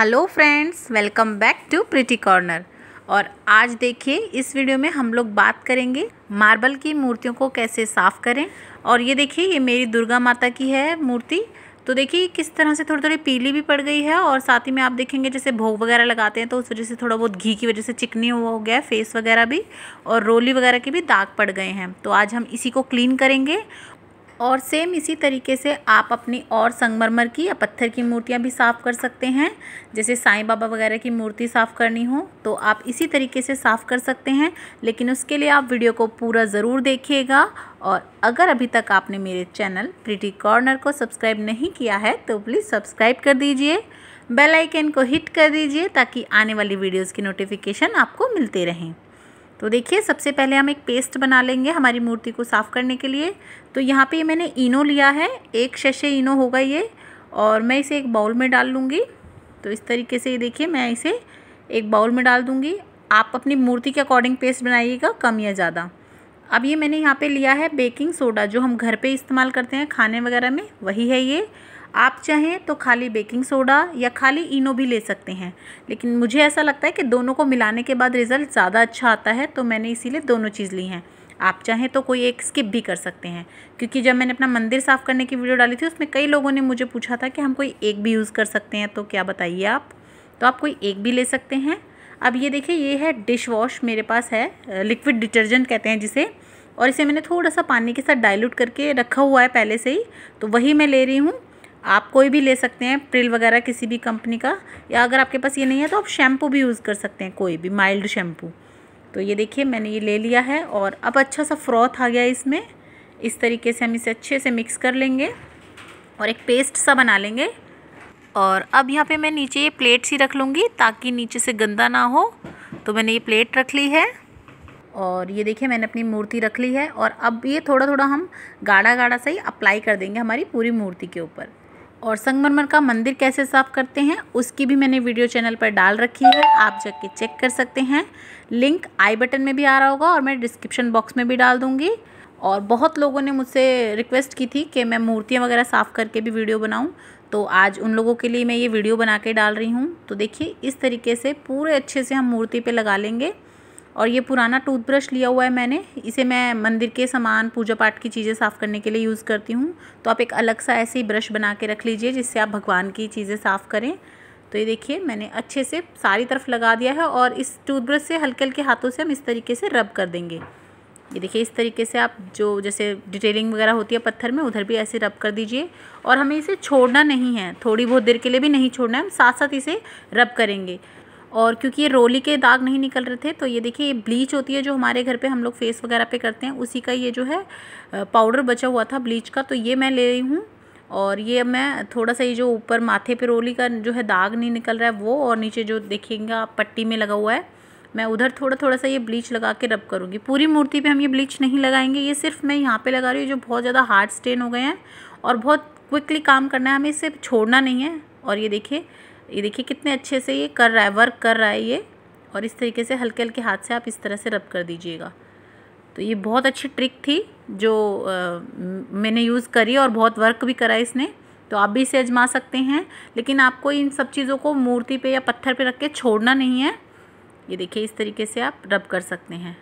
hello friends welcome back to Pretty Corner और आज देखिए इस वीडियो में हम लोग बात करेंगे मार्बल की मूर्तियों को कैसे साफ़ करें और ये देखिए ये मेरी दुर्गा माता की है मूर्ति तो देखिए किस तरह से थोड़ी थोड़ी पीली भी पड़ गई है और साथ ही में आप देखेंगे जैसे भोग वगैरह लगाते हैं तो उस वजह से थोड़ा बहुत घी की वजह से चिकनी हो गया है फेस वगैरह भी और रोली वगैरह के भी दाग पड़ गए हैं तो आज हम इसी को क्लीन करेंगे और सेम इसी तरीके से आप अपनी और संगमरमर की या पत्थर की मूर्तियाँ भी साफ़ कर सकते हैं जैसे साईं बाबा वगैरह की मूर्ति साफ़ करनी हो तो आप इसी तरीके से साफ़ कर सकते हैं लेकिन उसके लिए आप वीडियो को पूरा ज़रूर देखिएगा और अगर अभी तक आपने मेरे चैनल प्रिटी कॉर्नर को सब्सक्राइब नहीं किया है तो प्लीज़ सब्सक्राइब कर दीजिए बेल आइकन को हिट कर दीजिए ताकि आने वाली वीडियोज़ की नोटिफिकेशन आपको मिलते रहें तो देखिए सबसे पहले हम एक पेस्ट बना लेंगे हमारी मूर्ति को साफ़ करने के लिए तो यहाँ पे मैंने इनो लिया है एक शशे इनो होगा ये और मैं इसे एक बाउल में डाल लूँगी तो इस तरीके से ये देखिए मैं इसे एक बाउल में डाल दूँगी आप अपनी मूर्ति के अकॉर्डिंग पेस्ट बनाइएगा कम या ज़्यादा अब ये मैंने यहाँ पर लिया है बेकिंग सोडा जो हम घर पर इस्तेमाल करते हैं खाने वगैरह में वही है ये आप चाहें तो खाली बेकिंग सोडा या खाली इनो भी ले सकते हैं लेकिन मुझे ऐसा लगता है कि दोनों को मिलाने के बाद रिज़ल्ट ज़्यादा अच्छा आता है तो मैंने इसीलिए दोनों चीज़ ली हैं आप चाहें तो कोई एक स्किप भी कर सकते हैं क्योंकि जब मैंने अपना मंदिर साफ़ करने की वीडियो डाली थी उसमें कई लोगों ने मुझे पूछा था कि हम कोई एक भी यूज़ कर सकते हैं तो क्या बताइए आप तो आप कोई एक भी ले सकते हैं अब ये देखिए ये है डिश वॉश मेरे पास है लिक्विड डिटर्जेंट कहते हैं जिसे और इसे मैंने थोड़ा सा पानी के साथ डाइल्यूट करके रखा हुआ है पहले से ही तो वही मैं ले रही हूँ आप कोई भी ले सकते हैं प्रिल वगैरह किसी भी कंपनी का या अगर आपके पास ये नहीं है तो आप शैम्पू भी यूज़ कर सकते हैं कोई भी माइल्ड शैम्पू तो ये देखिए मैंने ये ले लिया है और अब अच्छा सा फ्रॉथ आ गया इसमें इस तरीके से हम इसे अच्छे से मिक्स कर लेंगे और एक पेस्ट सा बना लेंगे और अब यहाँ पे मैं नीचे ये प्लेट सी रख लूँगी ताकि नीचे से गंदा ना हो तो मैंने ये प्लेट रख ली है और ये देखिए मैंने अपनी मूर्ति रख ली है और अब ये थोड़ा थोड़ा हम गाढ़ा गाढ़ा सा ही अप्लाई कर देंगे हमारी पूरी मूर्ति के ऊपर और संगमरमर का मंदिर कैसे साफ़ करते हैं उसकी भी मैंने वीडियो चैनल पर डाल रखी है आप जाके चेक कर सकते हैं लिंक आई बटन में भी आ रहा होगा और मैं डिस्क्रिप्शन बॉक्स में भी डाल दूँगी और बहुत लोगों ने मुझसे रिक्वेस्ट की थी कि मैं मूर्तियाँ वगैरह साफ़ करके भी वीडियो बनाऊँ तो आज उन लोगों के लिए मैं ये वीडियो बना के डाल रही हूँ तो देखिए इस तरीके से पूरे अच्छे से हम मूर्ति पर लगा लेंगे और ये पुराना टूथब्रश लिया हुआ है मैंने इसे मैं मंदिर के सामान पूजा पाठ की चीज़ें साफ़ करने के लिए यूज़ करती हूँ तो आप एक अलग सा ऐसे ही ब्रश बना के रख लीजिए जिससे आप भगवान की चीज़ें साफ़ करें तो ये देखिए मैंने अच्छे से सारी तरफ लगा दिया है और इस टूथब्रश से हल्के हल्के हाथों से हम इस तरीके से रब कर देंगे ये देखिए इस तरीके से आप जो जैसे डिटेलिंग वगैरह होती है पत्थर में उधर भी ऐसे रब कर दीजिए और हमें इसे छोड़ना नहीं है थोड़ी बहुत देर के लिए भी नहीं छोड़ना है हम साथ साथ इसे रब करेंगे और क्योंकि ये रोली के दाग नहीं निकल रहे थे तो ये देखिए ये ब्लीच होती है जो हमारे घर पे हम लोग फेस वगैरह पे करते हैं उसी का ये जो है पाउडर बचा हुआ था ब्लीच का तो ये मैं ले रही हूँ और ये मैं थोड़ा सा ये जो ऊपर माथे पे रोली का जो है दाग नहीं निकल रहा है वो और नीचे जो देखेंगे आप पट्टी में लगा हुआ है मैं उधर थोड़ा थोड़ा सा ये ब्लीच लगा के रब करूँगी पूरी मूर्ति पर हम ये ब्लीच नहीं लगाएंगे ये सिर्फ मैं यहाँ पर लगा रही हूँ जो बहुत ज़्यादा हार्ड स्टेन हो गए हैं और बहुत क्विकली काम करना है हमें इसे छोड़ना नहीं है और ये देखिए ये देखिए कितने अच्छे से ये कर रहा है वर्क कर रहा है ये और इस तरीके से हल्के हल्के हाथ से आप इस तरह से रब कर दीजिएगा तो ये बहुत अच्छी ट्रिक थी जो आ, मैंने यूज़ करी और बहुत वर्क भी करा इसने तो आप भी इसे आजमा सकते हैं लेकिन आपको इन सब चीज़ों को मूर्ति पे या पत्थर पे रख के छोड़ना नहीं है ये देखिए इस तरीके से आप रब कर सकते हैं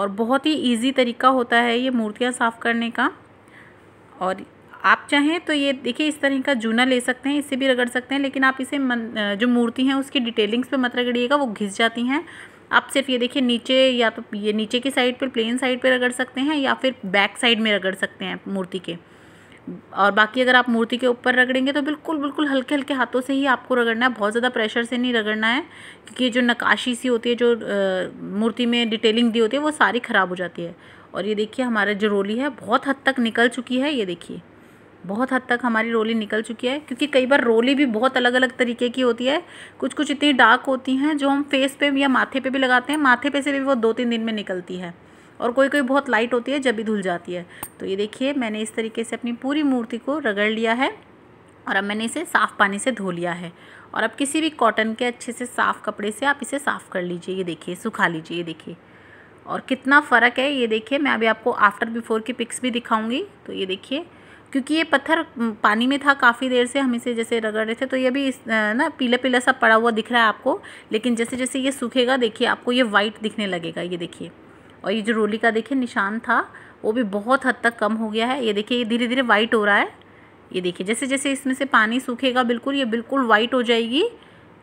और बहुत ही इजी तरीका होता है ये मूर्तियाँ साफ़ करने का और आप चाहें तो ये देखिए इस तरह का जूना ले सकते हैं इससे भी रगड़ सकते हैं लेकिन आप इसे मन, जो मूर्ति हैं उसकी डिटेलिंग्स पे मत रगड़िएगा वो घिस जाती हैं आप सिर्फ ये देखिए नीचे या तो ये नीचे की साइड पर प्लेन साइड पर रगड़ सकते हैं या फिर बैक साइड में रगड़ सकते हैं मूर्ति के और बाकी अगर आप मूर्ति के ऊपर रगड़ेंगे तो बिल्कुल बिल्कुल हल्के हल्के हाथों से ही आपको रगड़ना है बहुत ज़्यादा प्रेशर से नहीं रगड़ना है क्योंकि जो नकाशी सी होती है जो मूर्ति में डिटेलिंग दी होती है वो सारी ख़राब हो जाती है और ये देखिए हमारा जो रोली है बहुत हद तक निकल चुकी है ये देखिए बहुत हद तक हमारी रोली निकल चुकी है क्योंकि कई बार रोली भी बहुत अलग अलग तरीके की होती है कुछ कुछ इतनी डार्क होती हैं जो हम फेस पे या माथे पे भी लगाते हैं माथे पे से भी वो दो तीन दिन में निकलती है और कोई कोई बहुत लाइट होती है जब भी धुल जाती है तो ये देखिए मैंने इस तरीके से अपनी पूरी मूर्ति को रगड़ लिया है और अब मैंने इसे साफ़ पानी से धो लिया है और अब किसी भी कॉटन के अच्छे से साफ़ कपड़े से आप इसे साफ़ कर लीजिए ये देखिए सुखा लीजिए ये देखिए और कितना फ़र्क है ये देखिए मैं अभी आपको आफ्टर बिफ़ोर की पिक्स भी दिखाऊंगी तो ये देखिए क्योंकि ये पत्थर पानी में था काफ़ी देर से हम इसे जैसे रगड़ रहे थे तो ये भी इस ना पीला पीला सा पड़ा हुआ दिख रहा है आपको लेकिन जैसे जैसे ये सूखेगा देखिए आपको ये वाइट दिखने लगेगा ये देखिए और ये जो रोली का देखिए निशान था वो भी बहुत हद तक कम हो गया है ये देखिए ये धीरे धीरे वाइट हो रहा है ये देखिए जैसे जैसे इसमें से पानी सूखेगा बिल्कुल ये बिल्कुल वाइट हो जाएगी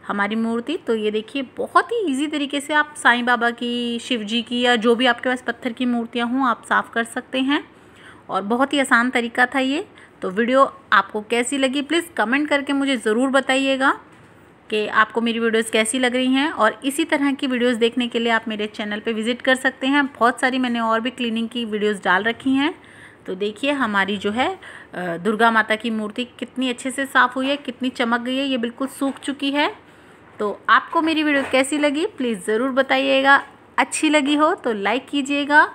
हमारी मूर्ति तो ये देखिए बहुत ही इजी तरीके से आप साईं बाबा की शिव जी की या जो भी आपके पास पत्थर की मूर्तियाँ हों आप साफ़ कर सकते हैं और बहुत ही आसान तरीका था ये तो वीडियो आपको कैसी लगी प्लीज़ कमेंट करके मुझे ज़रूर बताइएगा कि आपको मेरी वीडियोस कैसी लग रही हैं और इसी तरह की वीडियोस देखने के लिए आप मेरे चैनल पे विज़िट कर सकते हैं बहुत सारी मैंने और भी क्लीनिंग की वीडियोस डाल रखी हैं तो देखिए हमारी जो है दुर्गा माता की मूर्ति कितनी अच्छे से साफ़ हुई है कितनी चमक गई है ये बिल्कुल सूख चुकी है तो आपको मेरी वीडियो कैसी लगी प्लीज़ ज़रूर बताइएगा अच्छी लगी हो तो लाइक कीजिएगा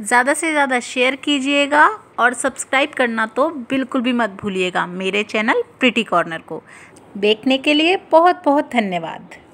ज़्यादा से ज़्यादा शेयर कीजिएगा और सब्सक्राइब करना तो बिल्कुल भी मत भूलिएगा मेरे चैनल प्रिटी कॉर्नर को देखने के लिए बहुत बहुत धन्यवाद